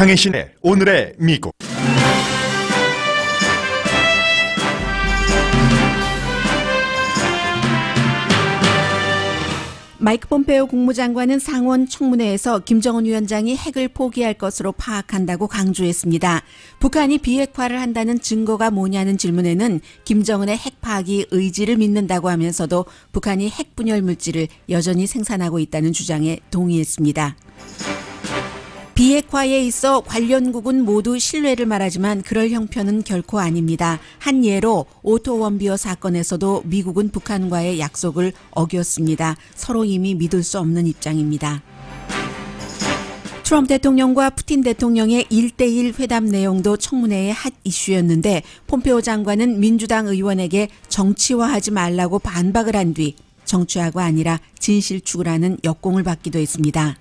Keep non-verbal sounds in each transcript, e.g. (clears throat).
강혜신의 오늘의 미국 마이크 폼페오 국무장관은 상원 청문회에서 김정은 위원장이 핵을 포기할 것으로 파악한다고 강조했습니다. 북한이 비핵화를 한다는 증거가 뭐냐는 질문에는 김정은의 핵 파기 의지를 믿는다고 하면서도 북한이 핵 분열 물질을 여전히 생산하고 있다는 주장에 동의했습니다. 비핵화에 있어 관련국은 모두 신뢰를 말하지만 그럴 형편은 결코 아닙니다. 한 예로 오토 원비어 사건에서도 미국은 북한과의 약속을 어겼습니다. 서로 이미 믿을 수 없는 입장입니다. 트럼프 대통령과 푸틴 대통령의 1대1 회담 내용도 청문회의 핫 이슈였는데 폼페오 장관은 민주당 의원에게 정치화하지 말라고 반박을 한 뒤 정치화가 아니라 진실 추구라는 역공을 받기도 했습니다.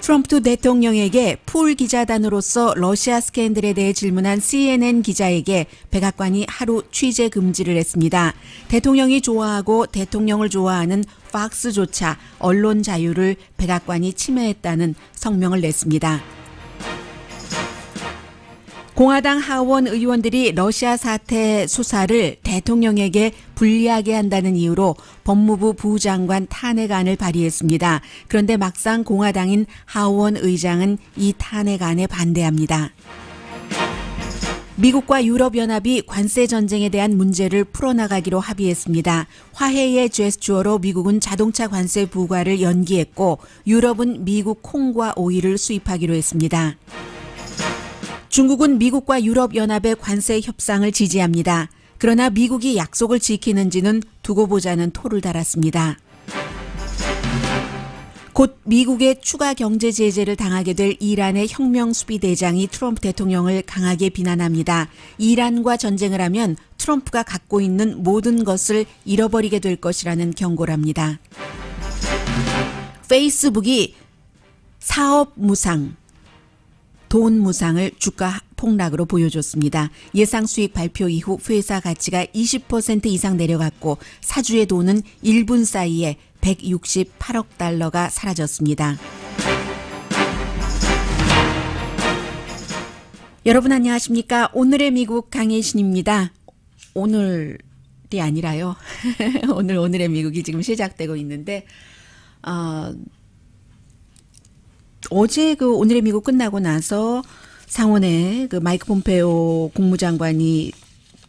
트럼프 대통령에게 풀 기자단으로서 러시아 스캔들에 대해 질문한 CNN 기자에게 백악관이 하루 취재 금지를 했습니다. 대통령이 좋아하고 대통령을 좋아하는 팍스조차 언론 자유를 백악관이 침해했다는 성명을 냈습니다. 공화당 하원 의원들이 러시아 사태 수사를 대통령에게 불리하게 한다는 이유로 법무부 부장관 탄핵안을 발의했습니다. 그런데 막상 공화당인 하원 의장은 이 탄핵안에 반대합니다. 미국과 유럽연합이 관세 전쟁에 대한 문제를 풀어나가기로 합의했습니다. 화해의 제스처로 미국은 자동차 관세 부과를 연기했고 유럽은 미국 콩과 오일을 수입하기로 했습니다. 중국은 미국과 유럽연합의 관세 협상을 지지합니다. 그러나 미국이 약속을 지키는지는 두고 보자는 토를 달았습니다. 곧 미국의 추가 경제 제재를 당하게 될 이란의 혁명 수비 대장이 트럼프 대통령을 강하게 비난합니다. 이란과 전쟁을 하면 트럼프가 갖고 있는 모든 것을 잃어버리게 될 것이라는 경고랍니다. 페이스북이 사업 무상, 돈 무상을 주가 폭락으로 보여줬습니다. 예상 수익 발표 이후 회사 가치가 20% 이상 내려갔고 사주의 돈은 1분 사이에 168억 달러가 사라졌습니다. 여러분 안녕하십니까? 오늘의 미국 강혜신입니다. 오늘이 아니라요. (laughs) 오늘 오늘의 미국이 지금 시작되고 있는데 어, 어제 그 오늘의 미국 끝나고 나서 상원에 그 마이크 폼페오 국무장관이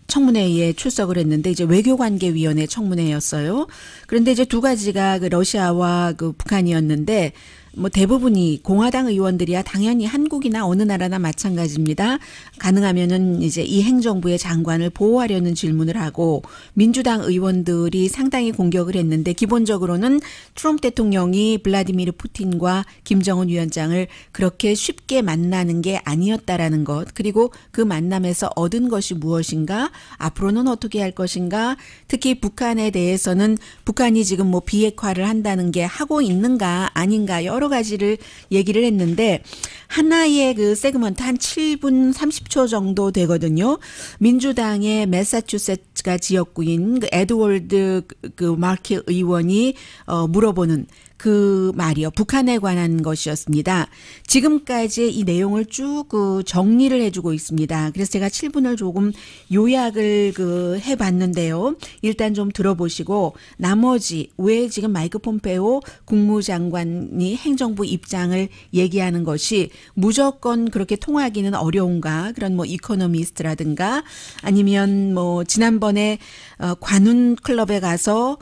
청문회에 출석을 했는데 이제 외교관계위원회 청문회였어요. 그런데 이제 두 가지가 그 러시아와 그 북한이었는데 뭐 대부분이 공화당 의원들이야 당연히 한국이나 어느 나라나 마찬가지입니다. 가능하면은 이제 이 행정부의 장관을 보호하려는 질문을 하고 민주당 의원들이 상당히 공격을 했는데 기본적으로는 트럼프 대통령이 블라디미르 푸틴과 김정은 위원장을 그렇게 쉽게 만나는 게 아니었다라는 것 그리고 그 만남에서 얻은 것이 무엇인가 앞으로는 어떻게 할 것인가 특히 북한에 대해서는 북한이 지금 뭐 비핵화를 한다는 게 하고 있는가 아닌가 요 여러 가지를 얘기를 했는데 하나의 그 세그먼트 한 7분 30초 정도 되거든요. 민주당의 매사추세츠가 지역구인 그 에드월드 그, 그 마키 의원이 어 물어보는 그 말이요. 북한에 관한 것이었습니다. 지금까지 이 내용을 쭉 그 정리를 해주고 있습니다. 그래서 제가 7분을 조금 요약을 그 해봤는데요. 일단 좀 들어보시고 나머지 왜 지금 마이크 폼페오 국무장관이 행정부 입장을 얘기하는 것이 무조건 그렇게 통하기는 어려운가 그런 뭐 이코노미스트라든가 아니면 뭐 지난번에 어, 관훈 클럽에 가서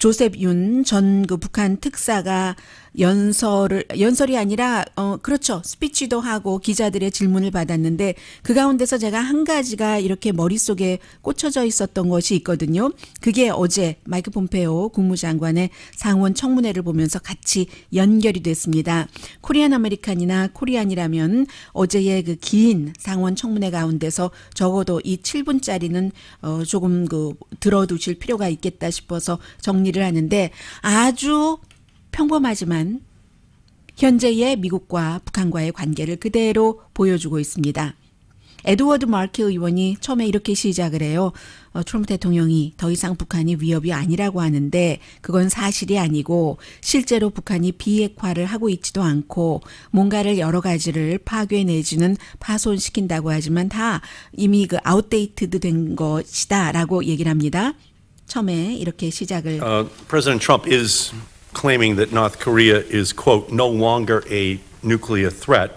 조셉 윤 전 그 북한 특사가 연설을 연설이 아니라 어 그렇죠. 스피치도 하고 기자들의 질문을 받았는데 그 가운데서 제가 한 가지가 이렇게 머릿속에 꽂혀져 있었던 것이 있거든요. 그게 어제 마이크 폼페오 국무장관의 상원 청문회를 보면서 같이 연결이 됐습니다. 코리안 아메리칸이나 코리안이라면 어제의 그 긴 상원 청문회 가운데서 적어도 이 7분짜리는 어 조금 그 들어두실 필요가 있겠다 싶어서 정리를 하는데 아주 평범하지만 현재의 미국과 북한과의 관계를 그대로 보여주고 있습니다. 에드워드 마크 의원이 처음에 이렇게 시작을 해요. 어, 트럼프 대통령이 더 이상 북한이 위협이 아니라고 하는데 그건 사실이 아니고 실제로 북한이 비핵화를 하고 있지도 않고 뭔가를 여러 가지를 파괴 내지는 파손시킨다고 하지만 다 이미 그 아웃데이트드 된 것이다라고 얘기를 합니다. 처음에 이렇게 시작을 uh, claiming that North Korea is, quote, no longer a nuclear threat,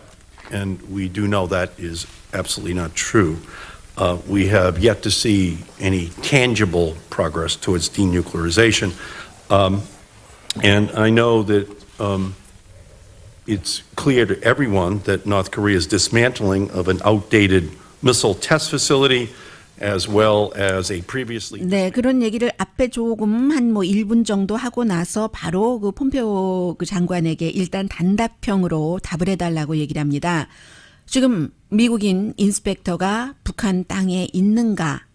and we do know that is absolutely not true. Uh, we have yet to see any tangible progress towards denuclearization. Um, and I know that um, it's clear to everyone that North Korea's dismantling of an outdated missile test facility as well as a previously 네, 그런 얘기를 앞에 조금 한뭐 1분 정도 하고 나서 바로 그 폼페오 그 장관에게 일단 단답형으로 답을 해 달라고 얘기를 합니다. 지금 미국인 인스펙터가 북한 땅에 있는가?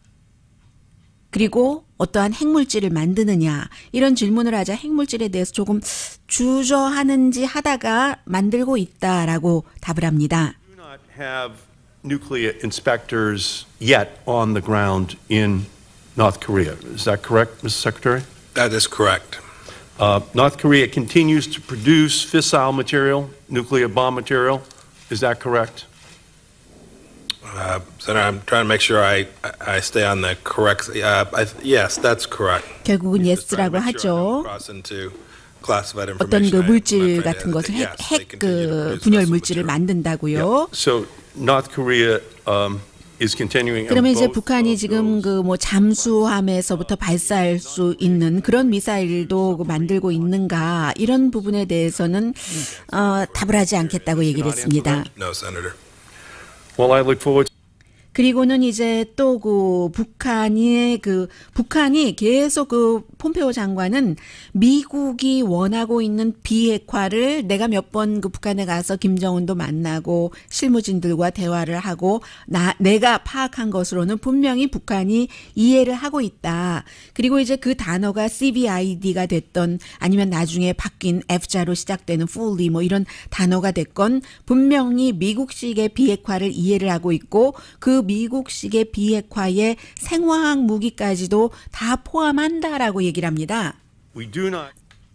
그리고 어떠한 핵물질을 만드느냐 이런 질문을 하자 핵물질에 대해서 조금 주저하는지 하다가 만들고 있다라고 답을 합니다. nuclear inspectors yet on the ground in North Korea. Is that correct, Mr. Secretary? That is correct. Uh, North Korea continues to produce fissile material, nuclear bomb material. Is that correct? Uh, Senator, I'm trying to make sure I, I stay on the correct. Uh, I, yes, that's correct. 결국은 yes라고 하죠. Sure 어떤 그 물질 같은 것을 핵, 핵 분열 물질을 만든다고요. Yeah. So North Korea um, 그러면 이제 북한이 지금 그뭐 잠수함에서부터 발사할 수 있는 그런 미사일도 그 만들고 있는가 이런 부분에 대해서는 어, 답을 하지 않겠다고 얘기를 했습니다. No, Senator. Well, I look forward. 그리고는 이제 또 그 북한의 그 북한이 계속 그 폼페오 장관은 미국이 원하고 있는 비핵화를 내가 몇 번 그 북한에 가서 김정은도 만나고 실무진들과 대화를 하고 나 내가 파악한 것으로는 분명히 북한이 이해를 하고 있다. 그리고 이제 그 단어가 CBID가 됐던 아니면 나중에 바뀐 F자로 시작되는 fully 뭐 이런 단어가 됐건 분명히 미국식의 비핵화를 이해를 하고 있고 그 미국식의 비핵화에 생화학 무기까지도 다 포함한다라고 얘기를 합니다.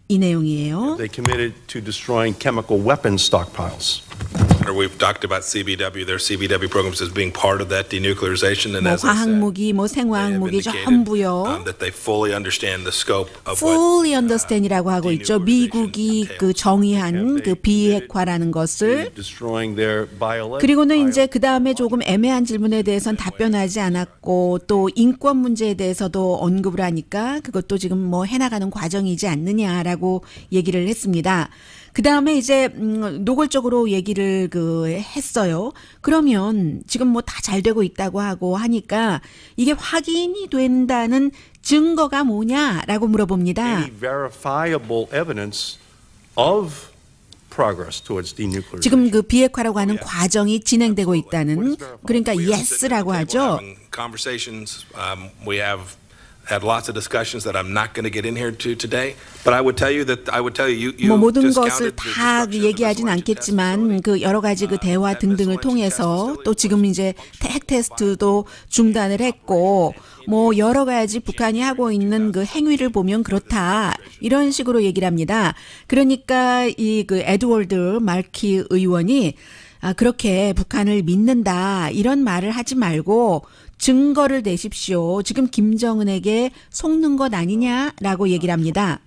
이 내용이에요. They committed to destroying chemical weapon stockpiles. Senator, we've talked about CBW. Their CBW programs as being part of that denuclearization. And 뭐 as 화학무기, 뭐 생화학무기 전부요. Um, that they fully understand the scope of fully understand이라고 하고 있죠. 미국이 그 정의한 그 비핵화라는 것을. 그리고는 이제 그 다음에 조금 애매한 질문에 대해선 답변하지 않았고 또 인권 문제에 대해서도 언급을 하니까 그것도 지금 뭐 해나가는 과정이지 않느냐라고 얘기를 했습니다. 그 다음에 이제 음, 노골적으로 얘기를 그 했어요. 그러면 지금 뭐 다 잘 되고 있다고 하고 하니까 이게 확인이 된다는 증거가 뭐냐라고 물어봅니다. 지금 그 비핵화라고 하는 yeah. 과정이 진행되고 있다는 그러니까 yes라고 하죠. had lots of discussions that I'm not going to get in here to today. But I would tell you that I would tell you you 뭐 모든 것을 다 얘기하진 않겠지만 그 여러 가지 그 대화 등등을 통해서 또 지금 이제 핵 테스트도 중단을 했고 뭐 여러 가지 북한이 하고 있는 그 행위를 보면 그렇다 이런 식으로 얘기를 합니다. 그러니까 이 그 에드월드 말키 의원이 아 그렇게 북한을 믿는다 이런 말을 하지 말고 증거를 내십시오. 지금 김정은에게 속는 것 아니냐라고 얘기를 합니다.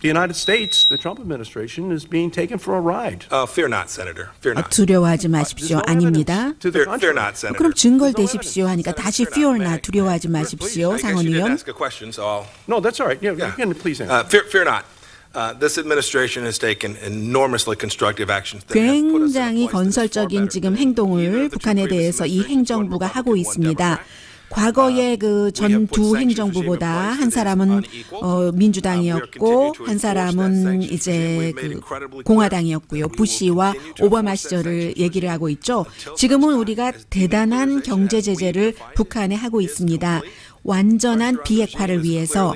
The United States, the Trump administration is being taken for a ride. Uh, fear not, Senator. Fear not. 두려워하지 마십시오. 아닙니다. Fear, fear not, Senator. 그럼 증거를 대십시오 하니까 다시 fear not 두려워하지 마십시오, 상원 의원. No, that's all right. Yeah, yeah. You can please answer. Uh, fear, fear not. Uh, 굉장히 건설적인 지금 행동을 북한에 대해서 이 행정부가 하고 있습니다. Uh, 과거의 그 전 두 행정부보다 한 사람은 어, 민주당이었고 한 사람은 이제 그 공화당이었고요. 부시와 오바마 시절을 얘기를 하고 있죠. 지금은 우리가 대단한 경제 제재를 북한에 하고 있습니다. 완전한 비핵화를 위해서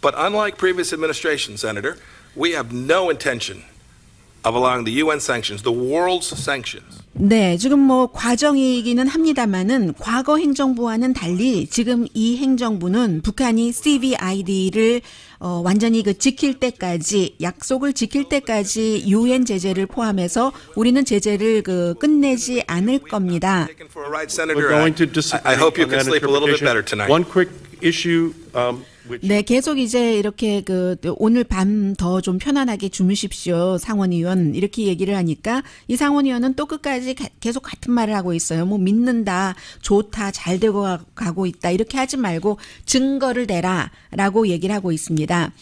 But unlike previous administrations, Senator, we have no intention of allowing the UN sanctions, the world's sanctions. 네, 지금 뭐 과정이기는 합니다만은 과거 행정부와는 달리 지금 이 행정부는 북한이 CVID를 어, 완전히 그 지킬 때까지 약속을 지킬 때까지 유엔 제재를 포함해서 우리는 제재를 그 끝내지 않을 겁니다. We're going to disagree I hope you can sleep a little bit better tonight. One quick issue. Um, 네, 계속 이제 이렇게 그 오늘 밤 더 좀 편안하게 주무십시오, 상원의원 이렇게 얘기를 하니까 이 상원의원은 또 끝까지 가, 계속 같은 말을 하고 있어요. 뭐 믿는다, 좋다, 잘 되고 가고 있다 이렇게 하지 말고 증거를 내라라고 얘기를 하고 있습니다.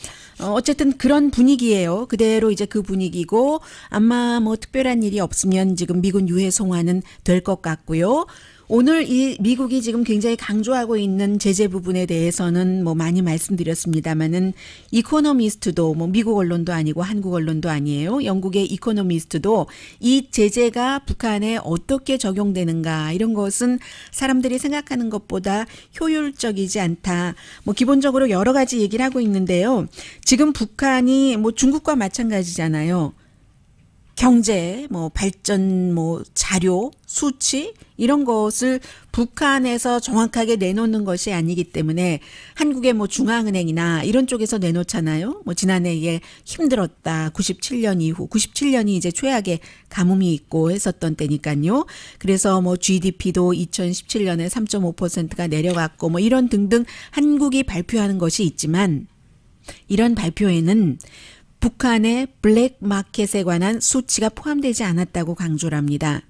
어, 어쨌든 그런 분위기예요. 그대로 이제 그 분위기고 아마 뭐 특별한 일이 없으면 지금 미군 유해 송환은 될 것 같고요. 오늘 이 미국이 지금 굉장히 강조하고 있는 제재 부분에 대해서는 뭐 많이 말씀드렸습니다마는 이코노미스트도 뭐 미국 언론도 아니고 한국 언론도 아니에요. 영국의 이코노미스트도 이 제재가 북한에 어떻게 적용되는가 이런 것은 사람들이 생각하는 것보다 효율적이지 않다. 뭐 기본적으로 여러 가지 얘기를 하고 있는데요. 지금 북한이 뭐 중국과 마찬가지잖아요. 경제, 뭐 발전, 뭐 자료, 수치 이런 것을 북한에서 정확하게 내놓는 것이 아니기 때문에 한국의 뭐 중앙은행이나 이런 쪽에서 내놓잖아요. 뭐 지난해 에 힘들었다. 97년 이후 97년이 이제 최악의 가뭄이 있고 했었던 때니까요. 그래서 뭐 GDP도 2017년에 3.5%가 내려갔고 뭐 이런 등등 한국이 발표하는 것이 있지만 이런 발표에는 북한의 블랙 마켓에 관한 수치가 포함되지 않았다고 강조합니다.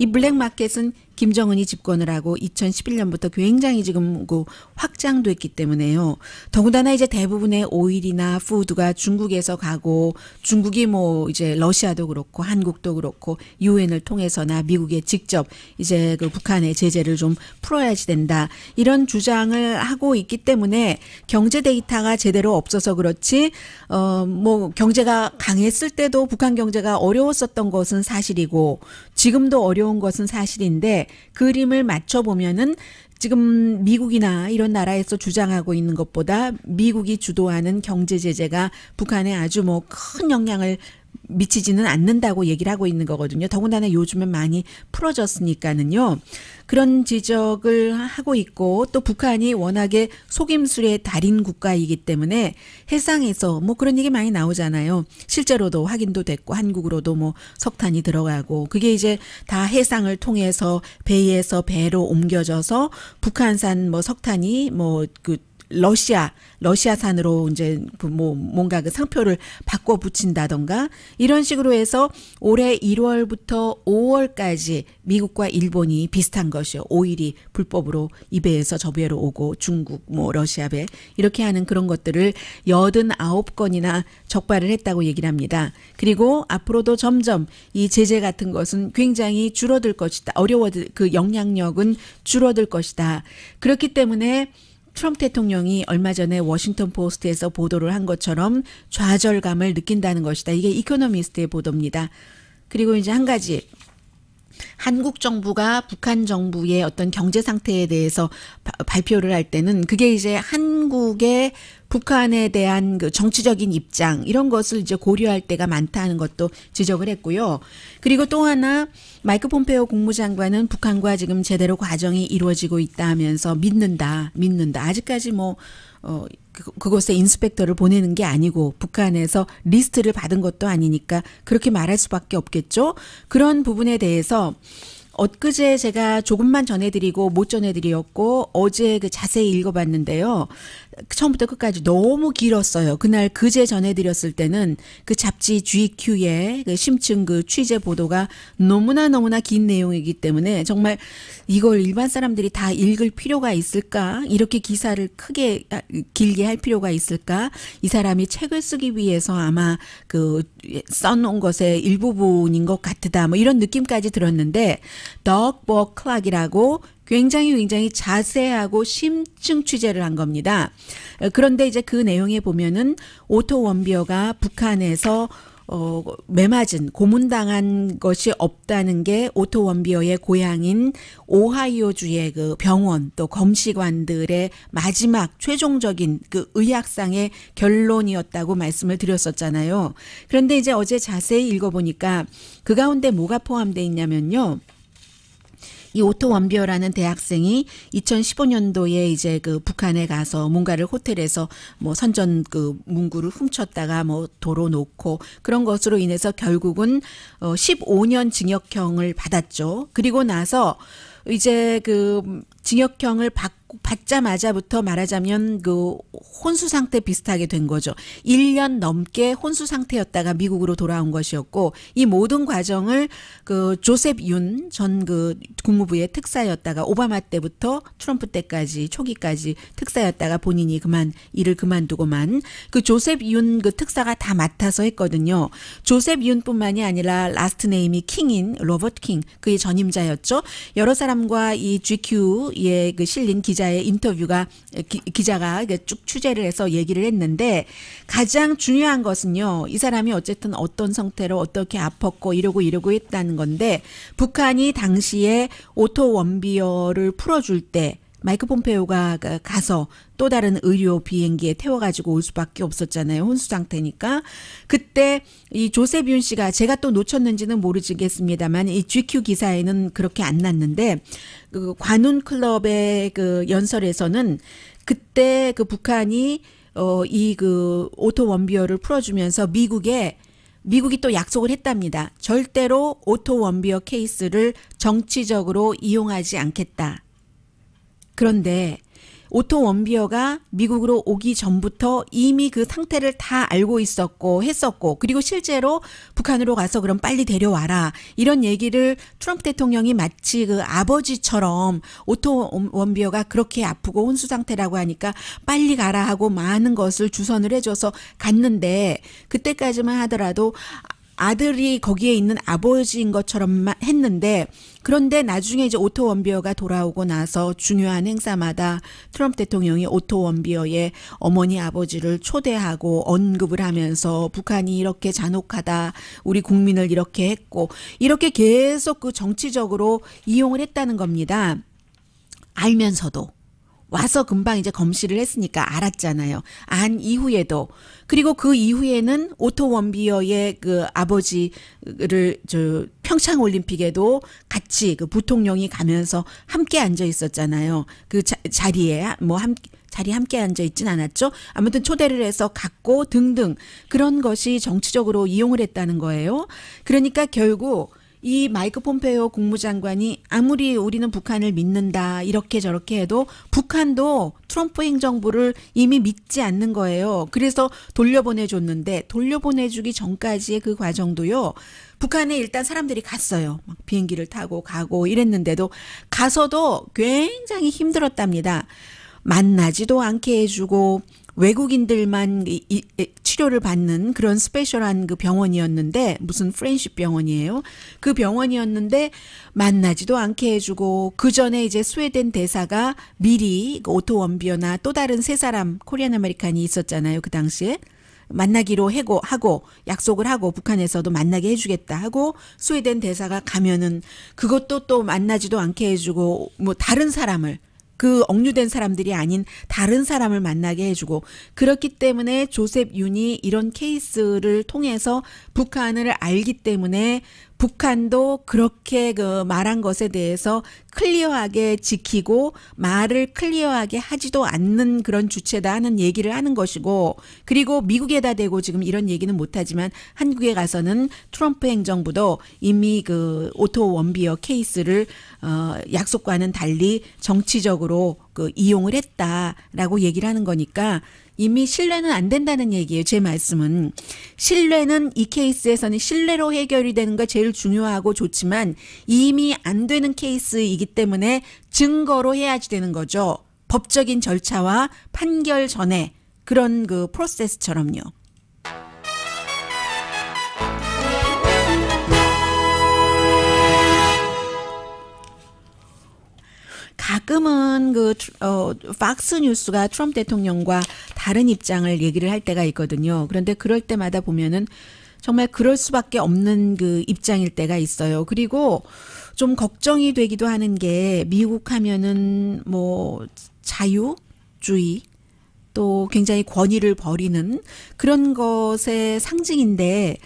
이 블랙마켓은 김정은이 집권을 하고 2011년부터 굉장히 지금 그 확장됐기 때문에요. 더군다나 이제 대부분의 오일이나 푸드가 중국에서 가고 중국이 뭐 이제 러시아도 그렇고 한국도 그렇고 유엔을 통해서나 미국에 직접 이제 그 북한의 제재를 좀 풀어야지 된다. 이런 주장을 하고 있기 때문에 경제 데이터가 제대로 없어서 그렇지 어뭐 경제가 강했을 때도 북한 경제가 어려웠었던 것은 사실이고 지금도 어려운 것은 사실인데 그림을 맞춰보면은 지금 미국이나 이런 나라에서 주장하고 있는 것보다 미국이 주도하는 경제 제재가 북한에 아주 뭐 큰 영향을 미치지는 않는다고 얘기를 하고 있는 거거든요. 더군다나 요즘은 많이 풀어졌으니까는요. 그런 지적을 하고 있고 또 북한이 워낙에 속임수의 달인 국가이기 때문에 해상에서 뭐 그런 얘기 많이 나오잖아요. 실제로도 확인도 됐고 한국으로도 뭐 석탄이 들어가고 그게 이제 다 해상을 통해서 배에서 배로 옮겨져서 북한산 뭐 석탄이 뭐그 러시아 러시아산으로 이제 그 뭐 뭔가 그 상표를 바꿔 붙인다던가 이런 식으로 해서 올해 1월부터 5월까지 미국과 일본이 비슷한 것이요. 오일이 불법으로 이베에서저베로 오고 중국 뭐 러시아 배 이렇게 하는 그런 것들을 89건이나 적발을 했다고 얘기를 합니다. 그리고 앞으로도 점점 이 제재 같은 것은 굉장히 줄어들 것이다. 어려워질 그 영향력은 줄어들 것이다. 그렇기 때문에 트럼프 대통령이 얼마 전에 워싱턴 포스트에서 보도를 한 것처럼 좌절감을 느낀다는 것이다. 이게 이코노미스트의 보도입니다. 그리고 이제 한 가지 한국 정부가 북한 정부의 어떤 경제 상태에 대해서 바, 발표를 할 때는 그게 이제 한국의 북한에 대한 그 정치적인 입장 이런 것을 이제 고려할 때가 많다는 것도 지적을 했고요. 그리고 또 하나 마이크 폼페오 국무장관은 북한과 지금 제대로 과정이 이루어지고 있다 하면서 믿는다, 믿는다. 아직까지 뭐 어, 그, 곳에 인스펙터를 보내는 게 아니고 북한에서 리스트를 받은 것도 아니니까 그렇게 말할 수밖에 없겠죠. 그런 부분에 대해서 엊그제 제가 조금만 전해드리고 못 전해드렸고 어제 그 자세히 읽어봤는데요. 처음부터 끝까지 너무 길었어요. 그날 그제 전해드렸을 때는 그 잡지 GQ의 그 심층 그 취재 보도가 너무나 너무나 긴 내용이기 때문에 정말 이걸 일반 사람들이 다 읽을 필요가 있을까? 이렇게 기사를 크게 아, 길게 할 필요가 있을까? 이 사람이 책을 쓰기 위해서 아마 그 써놓은 것의 일부분인 것 같다. 뭐 이런 느낌까지 들었는데 덕 버클락이라고 굉장히 굉장히 자세하고 심층 취재를 한 겁니다. 그런데 이제 그 내용에 보면은 오토 원비어가 북한에서 어, 매맞은 고문당한 것이 없다는 게 오토 원비어의 고향인 오하이오주의 그 병원 또 검시관들의 마지막 최종적인 그 의학상의 결론이었다고 말씀을 드렸었잖아요. 그런데 이제 어제 자세히 읽어보니까 그 가운데 뭐가 포함돼 있냐면요. 이 오토 원비어라는 대학생이 2015년도에 이제 그 북한에 가서 뭔가를 호텔에서 뭐 선전 그 문구를 훔쳤다가 뭐 도로 놓고 그런 것으로 인해서 결국은 어 15년 징역형을 받았죠. 그리고 나서 이제 그 징역형을 받, 받자마자부터 말하자면 그 혼수 상태 비슷하게 된 거죠. 1년 넘게 혼수 상태였다가 미국으로 돌아온 것이었고 이 모든 과정을 그 조셉 윤 전 그 국무부의 특사였다가 오바마 때부터 트럼프 때까지 초기까지 특사였다가 본인이 그만 일을 그만두고만 그 조셉 윤 그 특사가 다 맡아서 했거든요. 조셉 윤뿐만이 아니라 라스트 네임이 킹인 로버트 킹 그의 전임자였죠. 여러 사람과 이 GQ 인그 예, 실린 기자의 인터뷰가 기, 자가쭉 취재를 해서 얘기를 했는데 가장 중요한 것은요. 이 사람이 어쨌든 어떤 상태로 어떻게 아팠고 이러고 이러고 했다는 건데 북한이 당시에 오토 원비어를 풀어줄 때 마이크 폼페오가 가서 또 다른 의료 비행기에 태워가지고 올 수밖에 없었잖아요. 혼수 상태니까. 그때 이 조셉윤 씨가 제가 또 놓쳤는지는 모르겠습니다만 이 GQ 기사에는 그렇게 안 났는데 그 관훈 클럽의 그 연설에서는 그때 그 북한이 어이 그 오토 원비어를 풀어주면서 미국에 미국이 또 약속을 했답니다. 절대로 오토 원비어 케이스를 정치적으로 이용하지 않겠다. 그런데 오토 원비어가 미국으로 오기 전부터 이미 그 상태를 다 알고 있었고 했었고 그리고 실제로 북한으로 가서 그럼 빨리 데려와라 이런 얘기를 트럼프 대통령이 마치 그 아버지처럼 오토 원비어가 그렇게 아프고 혼수 상태라고 하니까 빨리 가라 하고 많은 것을 주선을 해줘서 갔는데 그때까지만 하더라도 아들이 거기에 있는 아버지인 것처럼만 했는데 그런데 나중에 이제 오토 원비어가 돌아오고 나서 중요한 행사마다 트럼프 대통령이 오토 원비어의 어머니 아버지를 초대하고 언급을 하면서 북한이 이렇게 잔혹하다 우리 국민을 이렇게 했고 이렇게 계속 그 정치적으로 이용을 했다는 겁니다. 알면서도 와서 금방 이제 검시를 했으니까 알았잖아요. 안 이후에도 그리고 그 이후에는 오토 원비어의 그 아버지를 저 평창 올림픽에도 같이 그 부통령이 가면서 함께 앉아 있었잖아요. 그 자, 자리에 뭐함 자리에 함께 앉아 있진 않았죠. 아무튼 초대를 해서 갔고 등등 그런 것이 정치적으로 이용을 했다는 거예요. 그러니까 결국 이 마이크 폼페이오 국무장관이 아무리 우리는 북한을 믿는다 이렇게 저렇게 해도 북한도 트럼프 행정부를 이미 믿지 않는 거예요. 그래서 돌려보내줬는데 돌려보내주기 전까지의 그 과정도요. 북한에 일단 사람들이 갔어요. 막 비행기를 타고 가고 이랬는데도 가서도 굉장히 힘들었답니다. 만나지도 않게 해주고 외국인들만 이, 이, 치료를 받는 그런 스페셜한 그 병원이었는데 무슨 프렌시 병원이에요. 그 병원이었는데 만나지도 않게 해주고 그 전에 이제 스웨덴 대사가 미리 그 오토 원비어나 또 다른 세 사람 코리안 아메리칸이 있었잖아요. 그 당시에. 만나기로 해고 하고 약속을 하고 북한에서도 만나게 해주겠다 하고 스웨덴 대사가 가면은 그것도 또 만나지도 않게 해주고 뭐 다른 사람을 그 억류된 사람들이 아닌 다른 사람을 만나게 해주고 그렇기 때문에 조셉 윤이 이런 케이스를 통해서 북한을 알기 때문에 북한도 그렇게 그 말한 것에 대해서 클리어하게 지키고 말을 클리어하게 하지도 않는 그런 주체다 하는 얘기를 하는 것이고 그리고 미국에다 대고 지금 이런 얘기는 못하지만 한국에 가서는 트럼프 행정부도 이미 그 오토 원비어 케이스를 어 약속과는 달리 정치적으로 그 이용을 했다라고 얘기를 하는 거니까 이미 신뢰는 안 된다는 얘기예요. 제 말씀은 신뢰는 이 케이스에서는 신뢰로 해결이 되는 거 제일 중요하고 좋지만 이미 안 되는 케이스이기 때문에 증거로 해야지 되는 거죠. 법적인 절차와 판결 전에 그런 그 프로세스처럼요. 가끔은 그 어, 팍스 뉴스가 트럼프 대통령과 다른 입장을 얘기를 할 때가 있거든요. 그런데 그럴 때마다 보면은 정말 그럴 수밖에 없는 그 입장일 때가 있어요. 그리고 좀 걱정이 되기도 하는 게 미국 하면은 뭐 자유주의 또 굉장히 권위를 버리는 그런 것의 상징인데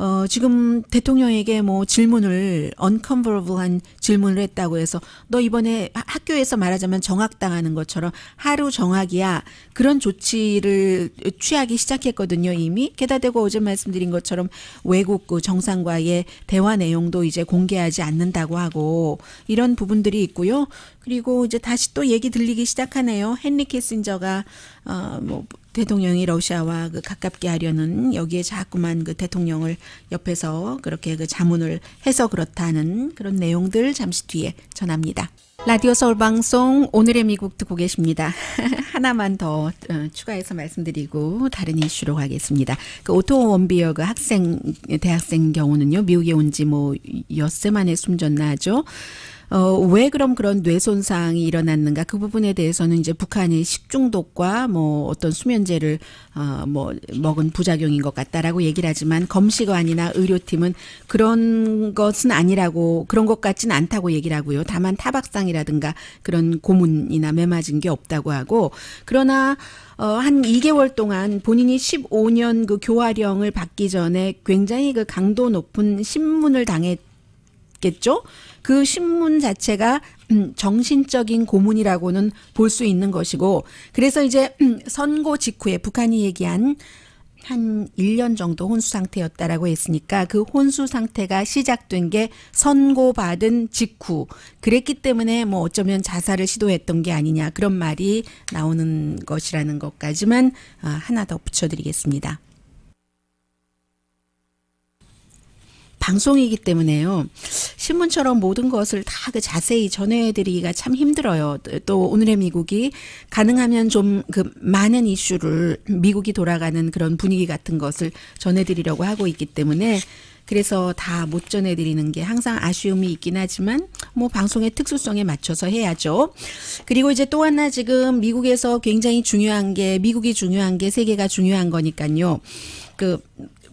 어, 지금 대통령에게 뭐 질문을 uncomfortable한 질문을 했다고 해서 너 이번에 학교에서 말하자면 정학당하는 것처럼 하루 정학이야 그런 조치를 취하기 시작했거든요 이미 게다대고 어제 말씀드린 것처럼 외국 그 정상과의 대화 내용도 이제 공개하지 않는다고 하고 이런 부분들이 있고요 그리고 이제 다시 또 얘기 들리기 시작하네요 헨리 키신저가 어, 뭐 대통령이 러시아와 그 가깝게 하려는 여기에 자꾸만 그 대통령을 옆에서 그렇게 그 자문을 해서 그렇다는 그런 내용들 잠시 뒤에 전합니다. 라디오 서울 방송 오늘의 미국 듣고 계십니다. (laughs) 하나만 더 어, 추가해서 말씀드리고 다른 이슈로 가겠습니다. 그 오토 원비어 그 학생 대학생 경우는요 미국에 온 지뭐 엿새 만에 숨졌나 하죠. 어, 왜 그럼 그런 뇌 손상이 일어났는가 그 부분에 대해서는 이제 북한이 식중독과 뭐 어떤 수면제를 어, 뭐 먹은 부작용인 것 같다라고 얘기를 하지만 검시관이나 의료팀은 그런 것은 아니라고 그런 것같진 않다고 얘기를 하고요. 다만 타박상이라든가 그런 고문이나 매맞은 게 없다고 하고 그러나 어, 한 2개월 동안 본인이 15년 그교활형을 받기 전에 굉장히 그 강도 높은 신문을 당했 겠죠 그 신문 자체가 음, 정신적인 고문이라고는 볼 수 있는 것이고 그래서 이제 음, 선고 직후에 북한이 얘기한 한 1년 정도 혼수 상태였다라고 했으니까 그 혼수 상태가 시작된 게 선고받은 직후 그랬기 때문에 뭐 어쩌면 자살을 시도했던 게 아니냐 그런 말이 나오는 것이라는 것까지만 어, 하나 더 붙여드리겠습니다. 방송이기 때문에요. 신문처럼 모든 것을 다 그 자세히 전해드리기가 참 힘들어요. 또 오늘의 미국이 가능하면 좀 그 많은 이슈를 미국이 돌아가는 그런 분위기 같은 것을 전해드리려고 하고 있기 때문에 그래서 다 못 전해드리는 게 항상 아쉬움이 있긴 하지만 뭐 방송의 특수성에 맞춰서 해야죠. 그리고 이제 또 하나 지금 미국에서 굉장히 중요한 게 미국이 중요한 게 세계가 중요한 거니까요. 그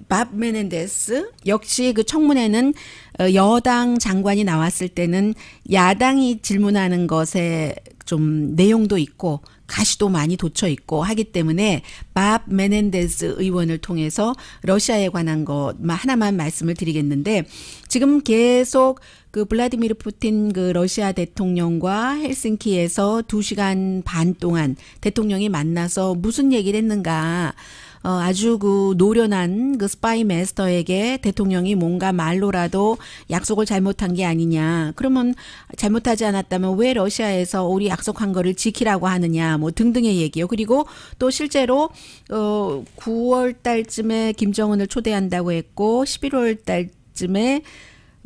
밥 메넨데스 역시 그 청문회는 어, 여당 장관이 나왔을 때는 야당이 질문하는 것에 좀 내용도 있고 가시도 많이 돋쳐 있고 하기 때문에 밥 메넨데스 의원을 통해서 러시아에 관한 것 하나만 말씀을 드리겠는데 지금 계속 그 블라디미르 푸틴 그 러시아 대통령과 헬싱키에서 2시간 반 동안 대통령이 만나서 무슨 얘기를 했는가 어, 아주 그 노련한 그 스파이 마스터에게 대통령이 뭔가 말로라도 약속을 잘못한 게 아니냐. 그러면 잘못하지 않았다면 왜 러시아에서 우리 약속한 거를 지키라고 하느냐. 뭐 등등의 얘기요. 그리고 또 실제로 어 9월 달쯤에 김정은을 초대한다고 했고 11월 달 쯤에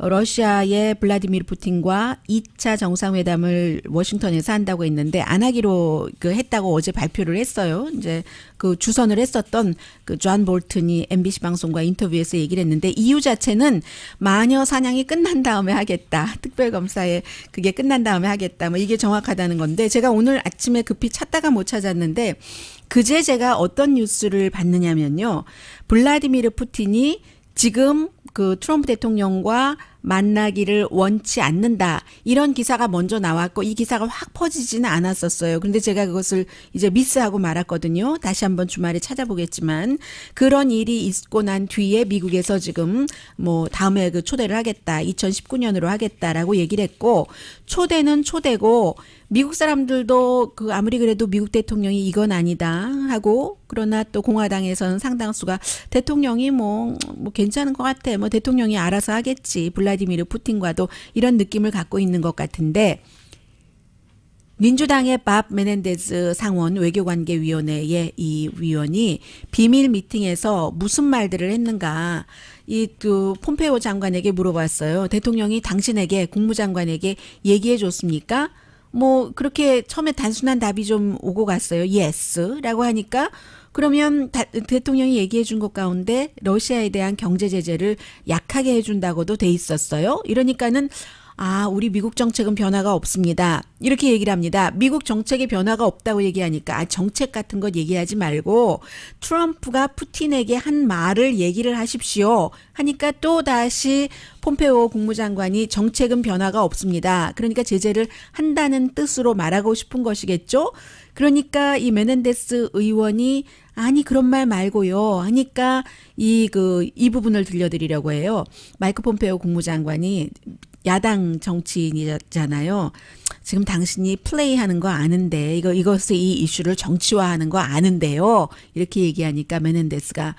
러시아의 블라디미르 푸틴과 2차 정상회담을 워싱턴에서 한다고 했는데 안 하기로 그 했다고 어제 발표를 했어요. 이제 그 주선을 했었던 그존 볼튼이 MBC 방송과 인터뷰에서 얘기를 했는데 이유 자체는 마녀 사냥이 끝난 다음에 하겠다. 특별 검사에 그게 끝난 다음에 하겠다. 뭐 이게 정확하다는 건데 제가 오늘 아침에 급히 찾다가 못 찾았는데 그제 제가 어떤 뉴스를 봤느냐면요. 블라디미르 푸틴이 지금 그 트럼프 대통령과 만나기를 원치 않는다. 이런 기사가 먼저 나왔고 이 기사가 확 퍼지지는 않았었어요. 근데 제가 그것을 이제 미스하고 말았거든요. 다시 한번 주말에 찾아보겠지만 그런 일이 있고 난 뒤에 미국에서 지금 뭐 다음에 그 초대를 하겠다. 2019년으로 하겠다라고 얘기를 했고 초대는 초대고 미국 사람들도 그 아무리 그래도 미국 대통령이 이건 아니다 하고 그러나 또 공화당에서는 상당수가 대통령이 뭐, 뭐 괜찮은 것 같아. 뭐 대통령이 알아서 하겠지. 블라 블라디미르 푸틴과도 이런 느낌을 갖고 있는 것 같은데 민주당의 밥 메넨데즈 상원 외교관계위원회의 이 위원이 비밀 미팅에서 무슨 말들을 했는가 이그 폼페오 장관에게 물어봤어요. 대통령이 당신에게 국무장관에게 얘기해 줬습니까? 뭐 그렇게 처음에 단순한 답이 좀 오고 갔어요. y e s 라고 하니까 그러면 다, 대통령이 얘기해 준 것 가운데 러시아에 대한 경제 제재를 약하게 해준다고도 돼 있었어요. 이러니까는 아, 우리 미국 정책은 변화가 없습니다. 이렇게 얘기를 합니다. 미국 정책에 변화가 없다고 얘기하니까 아, 정책 같은 것 얘기하지 말고 트럼프가 푸틴에게 한 말을 얘기를 하십시오. 하니까 또 다시 폼페오 국무장관이 정책은 변화가 없습니다. 그러니까 제재를 한다는 뜻으로 말하고 싶은 것이겠죠. 그러니까 이 메넨데스 의원이 아니 그런 말 말고요 하니까 이 그이 그, 부분을 들려드리려고 해요. 마이크 폼페오 국무장관이 야당 정치인이잖아요. 지금 당신이 플레이하는 거 아는데 이거 이것을 이 이슈를 정치화하는 거 아는데요. 이렇게 얘기하니까 메넨데스가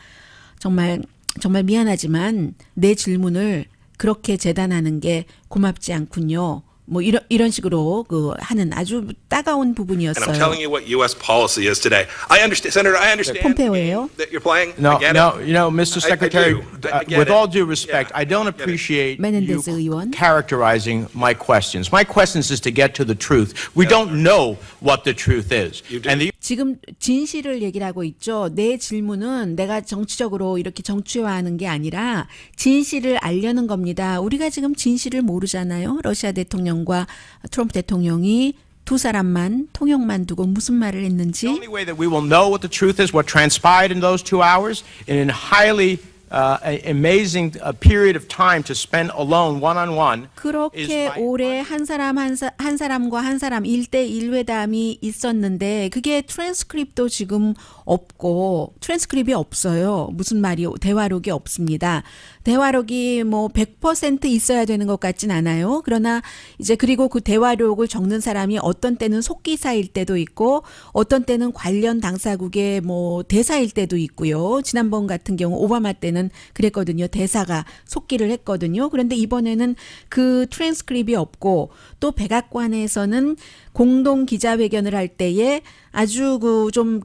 정말 정말 미안하지만 내 질문을 그렇게 재단하는 게 고맙지 않군요. 뭐 이런 이런 식으로 그 하는 아주 따가운 부분이었어요. And I'm telling you what US policy is today. I understand Senator, I understand. Pompeo, That you're playing. No, no, you know, Mr. Secretary, I, I uh, with all due respect, yeah, I don't appreciate you 의원. characterizing my questions. My questions is to get to the truth. We yeah. don't know what the truth is. You do. And the 지금 진실을 얘기를 하고 있죠. 내 질문은 내가 정치적으로 이렇게 정치화하는 게 아니라 진실을 알려는 겁니다. 우리가 지금 진실을 모르잖아요. 러시아 대통령과 트럼프 대통령이 두 사람만 통역만 두고 무슨 말을 했는지. The only way that we will know what the truth is, what transpired in those two hours, in a highly Uh, amazing uh, period of time to spend alone one-on-one. 그렇게 오래 한 사람 한, 사, 한 사람과 한 사람 일대일 회담이 있었는데 그게 트랜스크립도 지금 없고 트랜스크립이 없어요. 무슨 말이 대화록이 없습니다. 대화록이 뭐 100% 있어야 되는 것 같진 않아요. 그러나 이제 그리고 그 대화록을 적는 사람이 어떤 때는 속기사일 때도 있고 어떤 때는 관련 당사국의 뭐 대사일 때도 있고요. 지난번 같은 경우 오바마 때는 그랬거든요. 대사가 속기를 했거든요. 그런데 이번에는 그 트랜스크립이 없고 또 백악관에서는 공동 기자회견을 할 때에 아주 그 좀그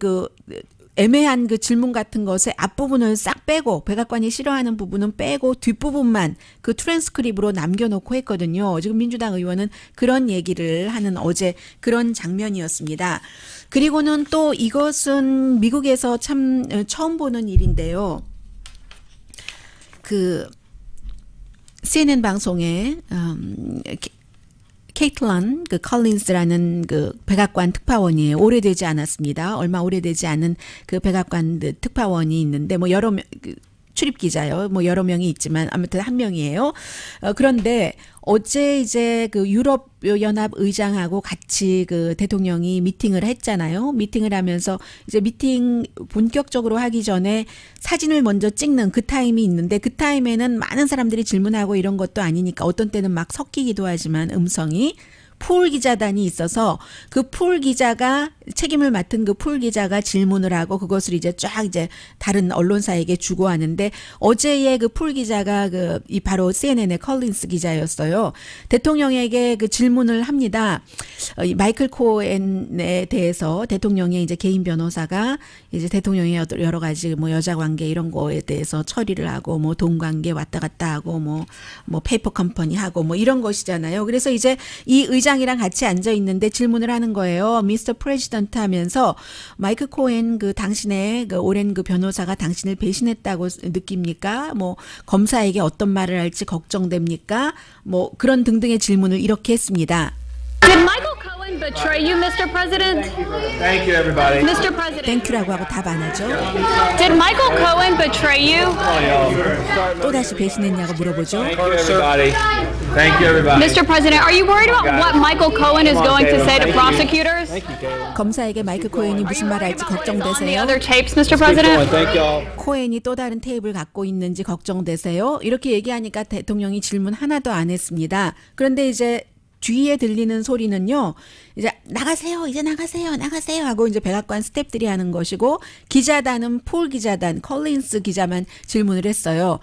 그 애매한 그 질문 같은 것의 앞부분을 싹 빼고 백악관이 싫어하는 부분은 빼고 뒷부분만 그 트랜스크립으로 남겨놓고 했거든요. 지금 민주당 의원은 그런 얘기를 하는 어제 그런 장면이었습니다. 그리고는 또 이것은 미국에서 참 어, 처음 보는 일인데요. 그 CNN 방송에 음, 케이틀런 그 컬린스라는 그 백악관 특파원이 오래되지 않았습니다. 얼마 오래되지 않은 그 백악관 그 특파원이 있는데 뭐 여러 명, 그 출입 기자요. 뭐 여러 명이 있지만 아무튼 한 명이에요. 어, 그런데 어제 이제 그 유럽 연합 의장하고 같이 그 대통령이 미팅을 했잖아요. 미팅을 하면서 이제 미팅 본격적으로 하기 전에 사진을 먼저 찍는 그 타임이 있는데 그 타임에는 많은 사람들이 질문하고 이런 것도 아니니까 어떤 때는 막 섞이기도 하지만 음성이 풀 기자단이 있어서 그 풀 기자가 책임을 맡은 그 풀 기자가 질문을 하고 그것을 이제 쫙 이제 다른 언론사에게 주고 하는데 어제의 그 풀 기자가 그 이 바로 CNN의 컬린스 기자였어요. 대통령에게 그 질문을 합니다. 어, 마이클 코엔에 대해서 대통령의 이제 개인 변호사가 이제 대통령의 여러 가지 뭐 여자 관계 이런 거에 대해서 처리를 하고 뭐 돈 관계 왔다 갔다 하고 뭐뭐 뭐 페이퍼 컴퍼니 하고 뭐 이런 것이잖아요. 그래서 이제 이 의자 의장이랑 같이 앉아 있는데 질문을 하는 거예요. 미스터 프레지던트 하면서 마이크 코엔 그 당신의 그 오랜 그 변호사가 당신을 배신했다고 느낍니까? 뭐 검사에게 어떤 말을 할지 걱정됩니까? 뭐 그런 등등의 질문을 이렇게 했습니다. anyone betray you, Mr. President? Thank you, everybody. Mr. President. 땡큐라고 하고 답 안 하죠. Did Michael Cohen betray you? 또 다시 배신했냐고 물어보죠. Thank you, everybody. Thank you, everybody. Mr. President, are you worried about what Michael Cohen is going to say to prosecutors? 검사에게 마이클 코헨이 무슨 말 할지 걱정되세요. Other tapes, Mr. President. 코헨이 또 다른 테이블 갖고 있는지 걱정되세요. 이렇게 얘기하니까 대통령이 질문 하나도 안 했습니다. 그런데 이제 뒤에 들리는 소리는요. 이제 나가세요. 이제 나가세요. 나가세요 하고 이제 백악관 스탭들이 하는 것이고 기자단은 폴 기자단, 컬린스 기자만 질문을 했어요.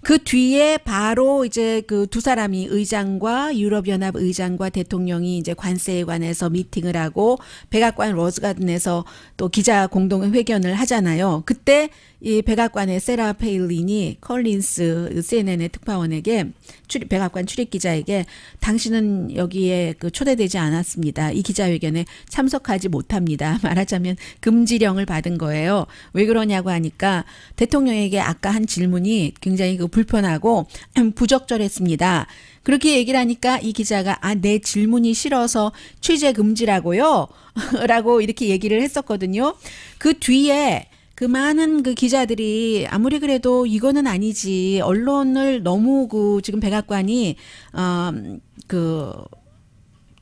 그 뒤에 바로 이제 그 두 사람이 의장과 유럽연합 의장과 대통령이 이제 관세 관해서 미팅을 하고 백악관 로즈가든에서 또 기자 공동 회견을 하잖아요. 그때 이 백악관의 세라 페일린이 컬린스 CNN의 특파원에게 출 백악관 출입 기자에게 당신은 여기에 그 초대되지 않았습니다. 이 기자회견에 참석하지 못합니다. (laughs) 말하자면 금지령을 받은 거예요. 왜 그러냐고 하니까 대통령에게 아까 한 질문이 굉장히 그 불편하고 (clears throat) 부적절했습니다. 그렇게 얘기를 하니까 이 기자가 아, 내 질문이 싫어서 취재 금지라고요? (laughs) 라고 이렇게 얘기를 했었거든요. 그 뒤에 그 많은 그 기자들이 아무리 그래도 이거는 아니지 언론을 너무 그 지금 백악관이 어그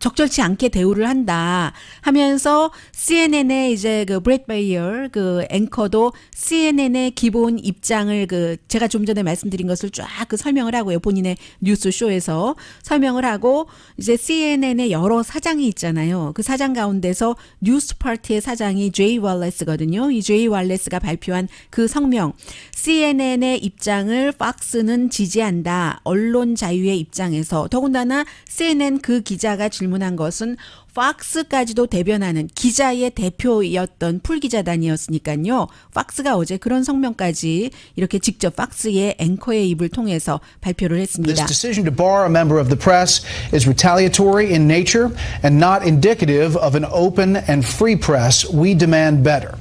적절치 않게 대우를 한다 하면서 CNN의 이제 그 브렛 베이어 그 앵커도 CNN의 기본 입장을 그 제가 좀 전에 말씀드린 것을 쫙 그 설명을 하고요. 본인의 뉴스 쇼에서 설명을 하고 이제 CNN의 여러 사장이 있잖아요. 그 사장 가운데서 뉴스 파티의 사장이 제이 왈레스거든요. 이 제이 왈레스가 발표한 그 성명 CNN의 입장을 팍스는 지지한다. 언론 자유의 입장에서 더군다나 CNN 그 기자가 질문 방문한 것은 팍스까지도 대변하는 기자의 대표였던 풀기자단이었으니까요. 팍스가 어제 그런 성명까지 이렇게 직접 팍스의 앵커의 입을 통해서 발표를 했습니다. This decision to bar a member of the press is retaliatory in nature and not indicative of an open and free press. We demand better.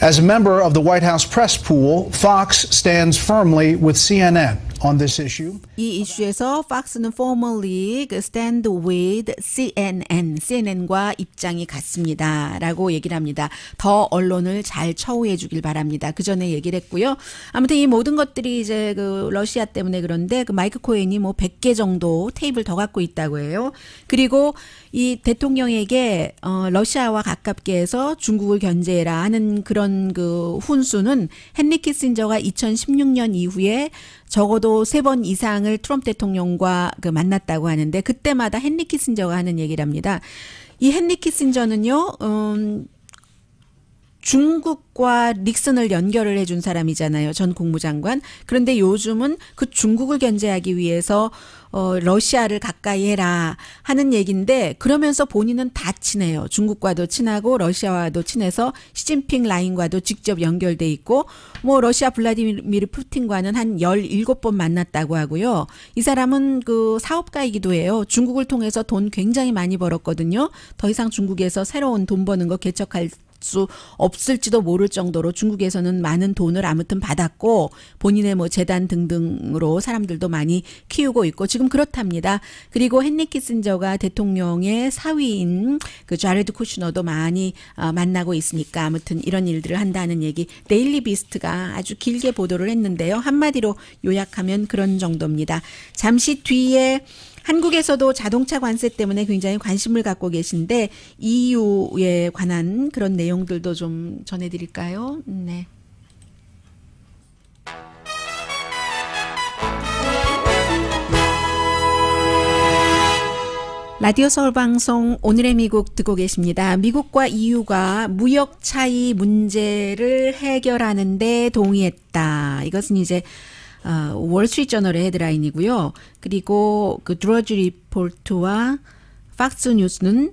As a member of the White House press pool, Fox stands firmly with CNN. On this issue. 이 이슈에서 팍스는 formerly stand with CNN, CNN과 입장이 같습니다라고 얘기를 합니다. 더 언론을 잘 처우해 주길 바랍니다. 그 전에 얘기를 했고요. 아무튼 이 모든 것들이 이제 그 러시아 때문에 그런데 그 마이크 코엔이 뭐 100개 정도 테이블 더 갖고 있다고 해요. 그리고 이 대통령에게 어 러시아와 가깝게 해서 중국을 견제해라 하는 그런 그 훈수는 헨리 키신저가 2016년 이후에 적어도 적어도 세번 이상을 트럼프 대통령과 그 만났다고 하는데 그때마다 헨리 키신저가 하는 얘기랍니다. 이 헨리 키신저는요, 음, 중국과 닉슨을 연결을 해준 사람이잖아요. 전 국무장관. 그런데 요즘은 그 중국을 견제하기 위해서 어, 러시아를 가까이 해라 하는 얘기인데 그러면서 본인은 다 친해요. 중국과도 친하고 러시아와도 친해서 시진핑 라인과도 직접 연결돼 있고 뭐 러시아 블라디미르 푸틴과는 한 17번 만났다고 하고요. 이 사람은 그 사업가이기도 해요. 중국을 통해서 돈 굉장히 많이 벌었거든요. 더 이상 중국에서 새로운 돈 버는 거 개척할 수 없을지도 모를 정도로 중국에서는 많은 돈을 아무튼 받았고 본인의 뭐 재단 등등으로 사람들도 많이 키우고 있고 지금 그렇답니다. 그리고 헨리 키신저가 대통령의 사위인 그 자레드 쿠슈너도 많이 어, 만나고 있으니까 아무튼 이런 일들을 한다는 얘기 데일리 비스트가 아주 길게 보도를 했는데요. 한마디로 요약하면 그런 정도입니다. 잠시 뒤에 한국에서도 자동차 관세 때문에 굉장히 관심을 갖고 계신데 EU에 관한 그런 내용들도 좀 전해드릴까요? 네. 라디오 서울 방송 오늘의 미국 듣고 계십니다. 미국과 EU가 무역 차이 문제를 해결하는데 동의했다. 이것은 이제 어, 월스트리트저널의 헤드라인이고요. 그리고 그 드러지 리포트와 팍스 뉴스는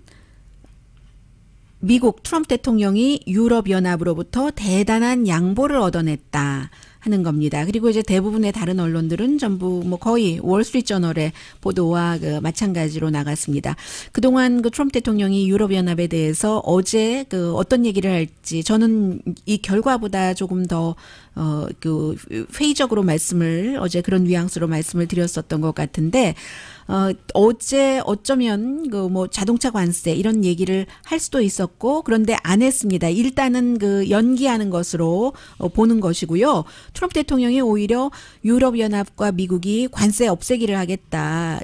미국 트럼프 대통령이 유럽 연합으로부터 대단한 양보를 얻어냈다. 하는 겁니다. 그리고 이제 대부분의 다른 언론들은 전부 뭐 거의 월스트리트저널의 보도와 그 마찬가지로 나갔습니다. 그동안 그 트럼프 대통령이 유럽연합에 대해서 어제 그 어떤 얘기를 할지 저는 이 결과보다 조금 더 어, 그 회의적으로 말씀을 어제 그런 뉘앙스로 말씀을 드렸었던 것 같은데 어, 어제 어쩌면 그 뭐 자동차 관세 이런 얘기를 할 수도 있었고 그런데 안 했습니다. 일단은 그 연기하는 것으로 어, 보는 것이고요. 트럼프 대통령이 오히려 유럽 연합과 미국이 관세 없애기를 하겠다.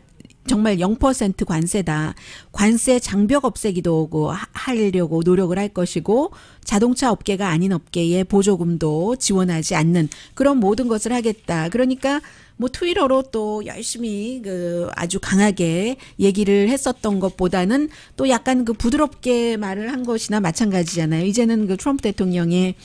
정말 0% 관세다. 관세 장벽 없애기도 하고 하려고 노력을 할 것이고 자동차 업계가 아닌 업계에 보조금도 지원하지 않는 그런 모든 것을 하겠다. 그러니까 뭐 트위터로 또 열심히 그 아주 강하게 얘기를 했었던 것보다는 또 약간 그 부드럽게 말을 한 것이나 마찬가지잖아요. 이제는 그 트럼프 대통령의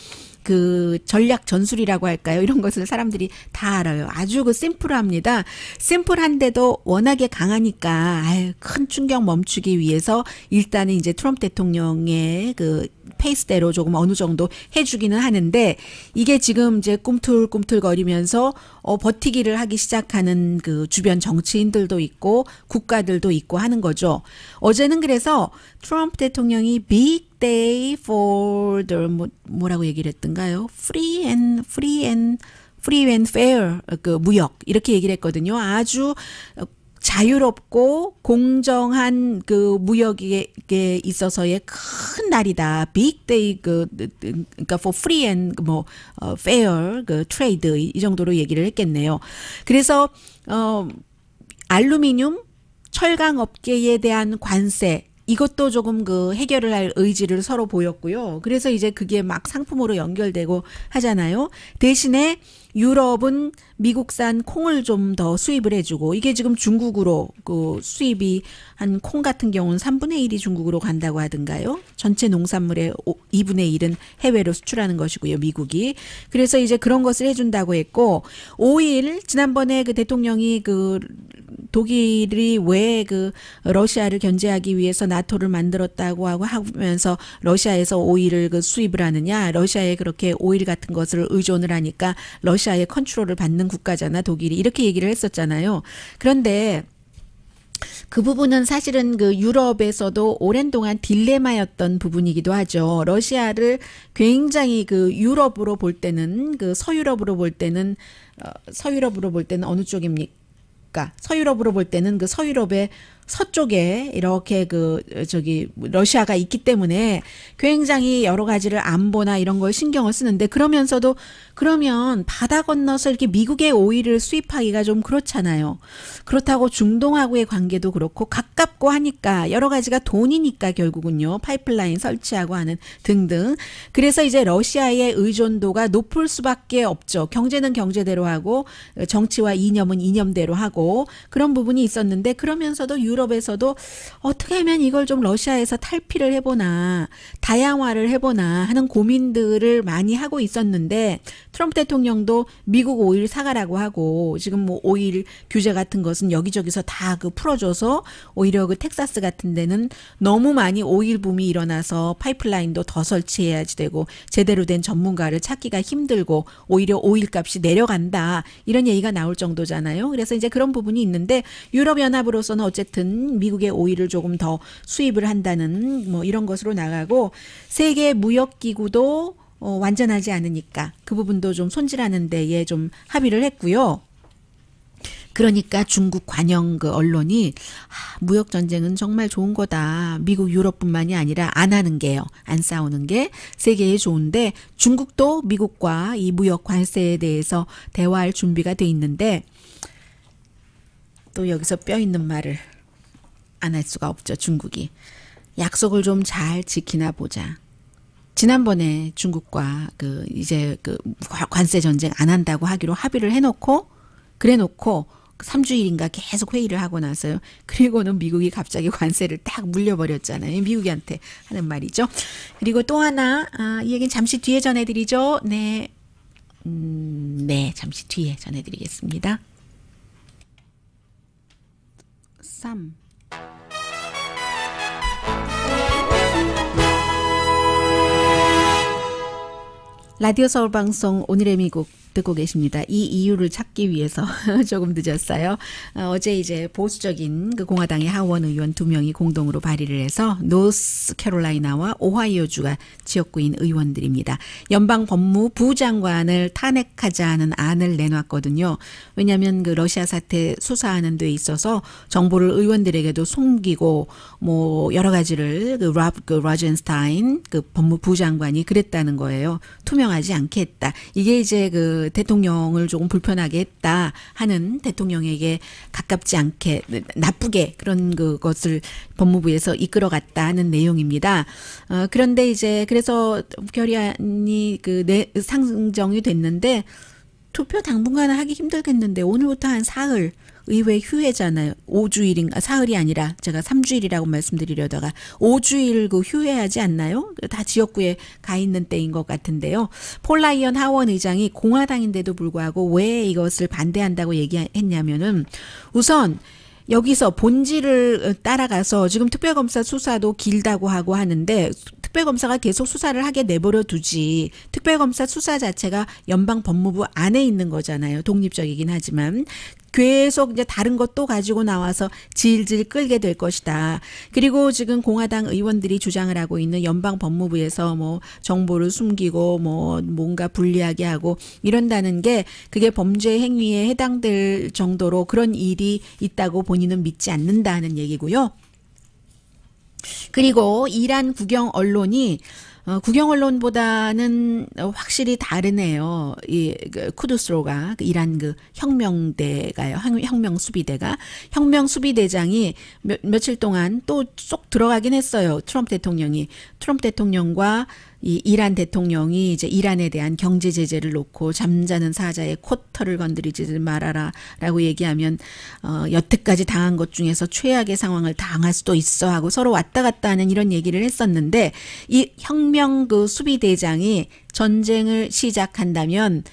그 전략 전술이라고 할까요? 이런 것을 사람들이 다 알아요. 아주 그 심플합니다. 심플한데도 워낙에 강하니까 아유, 큰 충격 멈추기 위해서 일단은 이제 트럼프 대통령의 그 페이스대로 조금 어느 정도 해주기는 하는데 이게 지금 이제 꿈틀꿈틀거리면서 어, 버티기를 하기 시작하는 그 주변 정치인들도 있고 국가들도 있고 하는 거죠. 어제는 그래서 트럼프 대통령이 big day for the 뭐, 뭐라고 얘기를 했던가요? free and free and free and fair 그 무역 이렇게 얘기를 했거든요. 아주 자유롭고 공정한 그 무역에 있어서의 큰 날이다. 빅데이 그, 그, 그 그러니까 for free and 그 뭐 어, fair 그 트레이드 이 정도로 얘기를 했겠네요. 그래서 어 알루미늄 철강 업계에 대한 관세 이것도 조금 그 해결을 할 의지를 서로 보였고요. 그래서 이제 그게 막 상품으로 연결되고 하잖아요. 대신에 유럽은 미국산 콩을 좀 더 수입을 해주고 이게 지금 중국으로 그 수입이 한 콩 같은 경우는 3분의 1이 중국으로 간다고 하던가요? 전체 농산물의 2분의 1은 해외로 수출하는 것이고요, 미국이. 그래서 이제 그런 것을 해준다고 했고 5일 지난번에 그 대통령이 그 독일이 왜 그 러시아를 견제하기 위해서 나토를 만들었다고 하고 하면서 러시아에서 5일을그 수입을 하느냐, 러시아에 그렇게 5일 같은 것을 의존을 하니까 러시아 러시아의 컨트롤을 받는 국가잖아 독일이 이렇게 얘기를 했었잖아요. 그런데 그 부분은 사실은 그 유럽에서도 오랜 동안 딜레마였던 부분이기도 하죠. 러시아를 굉장히 그 유럽으로 볼 때는 그 서유럽으로 볼 때는 어, 서유럽으로 볼 때는 어느 쪽입니까? 서유럽으로 볼 때는 그 서유럽의 서쪽에 이렇게 그 저기 러시아가 있기 때문에 굉장히 여러 가지를 안보나 이런 걸 신경을 쓰는데 그러면서도 그러면 바다 건너서 이렇게 미국의 오일을 수입하기가 좀 그렇잖아요. 그렇다고 중동하고의 관계도 그렇고 가깝고 하니까 여러 가지가 돈이니까 결국은요. 파이프라인 설치하고 하는 등등. 그래서 이제 러시아의 의존도가 높을 수밖에 없죠. 경제는 경제대로 하고 정치와 이념은 이념대로 하고 그런 부분이 있었는데 그러면서도 유 유럽에서도 어떻게 하면 이걸 좀 러시아에서 탈피를 해보나 다양화를 해보나 하는 고민들을 많이 하고 있었는데 트럼프 대통령도 미국 오일 사가라고 하고 지금 뭐 오일 규제 같은 것은 여기저기서 다 그 풀어줘서 오히려 그 텍사스 같은 데는 너무 많이 오일 붐이 일어나서 파이프라인도 더 설치해야지 되고 제대로 된 전문가를 찾기가 힘들고 오히려 오일 값이 내려간다 이런 얘기가 나올 정도잖아요. 그래서 이제 그런 부분이 있는데 유럽 연합으로서는 어쨌든 오은 미국의 오일을 조금 더 수입을 한다는 뭐 이런 것으로 나가고 세계 무역 기구도 어, 완전하지 않으니까 그 부분도 좀 손질하는 데에 좀 합의를 했고요. 그러니까 중국 관영 그 언론이 아, 무역 전쟁은 정말 좋은 거다. 미국 유럽뿐만이 아니라 안 하는 게요. 안 싸우는 게 세계에 좋은데 중국도 미국과 이 무역 관세에 대해서 대화할 준비가 돼 있는데 또 여기서 뼈 있는 말을 안할 수가 없죠, 중국이. 약속을 좀 잘 지키나 보자. 지난번에 중국과 그 이제 그 관세 전쟁 안 한다고 하기로 합의를 해놓고 그래놓고 3주일인가 그 계속 회의를 하고 나서요. 그리고는 미국이 갑자기 관세를 딱 물려버렸잖아요. 미국한테 이 하는 말이죠. 그리고 또 하나, 아, 이 얘기는 잠시 뒤에 전해드리죠. 네. 음, 네, 잠시 뒤에 전해드리겠습니다. 쌈. 라디오 서울 방송 오늘의 미국 듣고 계십니다. 이 이유를 찾기 위해서 (laughs) 조금 늦었어요. 어, 어제 이제 보수적인 그 공화당의 하원 의원 두 명이 공동으로 발의를 해서 노스캐롤라이나와 오하이오주가 지역구인 의원들입니다. 연방 법무부 장관을 탄핵하자는 안을 내놨거든요. 왜냐하면 그 러시아 사태 수사하는 데 있어서 정보를 의원들에게도 숨기고 뭐 여러 가지를 그랍그 그 라젠스타인 그 법무부 장관이 그랬다는 거예요. 투명하지 않겠다 이게 이제 그 대통령을 조금 불편하게 했다 하는 대통령에게 가깝지 않게 나쁘게 그런 그것을 법무부에서 이끌어갔다 하는 내용입니다. 어, 그런데 이제 그래서 결의안이 그 내, 상정이 됐는데 투표 당분간은 하기 힘들겠는데 오늘부터 한 사흘 의회 휴회잖아요. 5주일인가 아, 사흘이 아니라 제가 3주일이라고 말씀드리려다가 5주일 그 휴회하지 않나요? 다 지역구에 가 있는 때인 것 같은데요. 폴라이언 하원 의장이 공화당인데도 불구하고 왜 이것을 반대한다고 얘기했냐면은 우선 여기서 본질을 어, 따라가서 지금 특별검사 수사도 길다고 하고 하는데 특별검사가 계속 수사를 하게 내버려 두지 특별검사 수사 자체가 연방 법무부 안에 있는 거잖아요 독립적이긴 하지만 계속 이제 다른 것도 가지고 나와서 질질 끌게 될 것이다. 그리고 지금 공화당 의원들이 주장을 하고 있는 연방 법무부에서 뭐 정보를 숨기고 뭐 뭔가 불리하게 하고 이런다는 게 그게 범죄 행위에 해당될 정도로 그런 일이 있다고 본인은 믿지 않는다는 얘기고요. 그리고 이란 국영 언론이 어, 국영 언론보다는 확실히 다르네요. 이 그, 쿠두스로가 그 이란 그 혁명대가요. 혁명 수비대가 혁명 수비대장이 며, 며칠 동안 또 쏙 들어가긴 했어요. 트럼프 대통령이 트럼프 대통령과 이 이란 대통령이 이제 이란에 대한 경제 제재를 놓고 잠자는 사자의 코털을 건드리지 말아라라고 얘기하면 어 여태까지 당한 것 중에서 최악의 상황을 당할 수도 있어 하고 서로 왔다 갔다 하는 이런 얘기를 했었는데 이 혁명 그 수비 대장이 전쟁을 시작한다면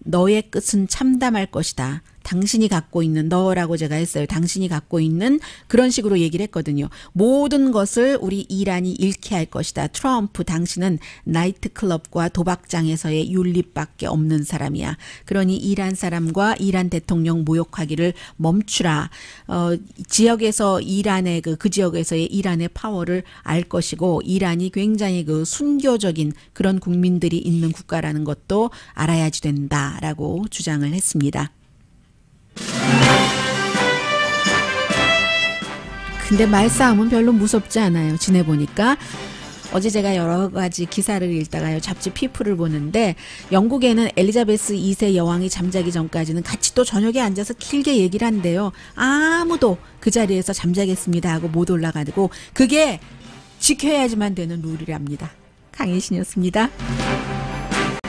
너의 끝은 참담할 것이다. 당신이 갖고 있는 너라고 제가 했어요. 당신이 갖고 있는 그런 식으로 얘기를 했거든요. 모든 것을 우리 이란이 잃게 할 것이다. 트럼프 당신은 나이트클럽과 도박장에서의 윤리밖에 없는 사람이야. 그러니 이란 사람과 이란 대통령 모욕하기를 멈추라. 어, 지역에서 이란의 그, 그 지역에서의 이란의 파워를 알 것이고 이란이 굉장히 그 순교적인 그런 국민들이 있는 국가라는 것도 알아야지 된다라고 주장을 했습니다. 근데 말싸움은 별로 무섭지 않아요. 지내보니까. 어제 제가 여러 가지 기사를 읽다가요. 잡지 피플을 보는데 영국에는 엘리자베스 2세 여왕이 잠자기 전까지는 같이 또 저녁에 앉아서 길게 얘기를 한대요. 아무도 그 자리에서 잠자겠습니다 하고 못 올라가고 그게 지켜야지만 되는 룰이랍니다. 강혜신이었습니다.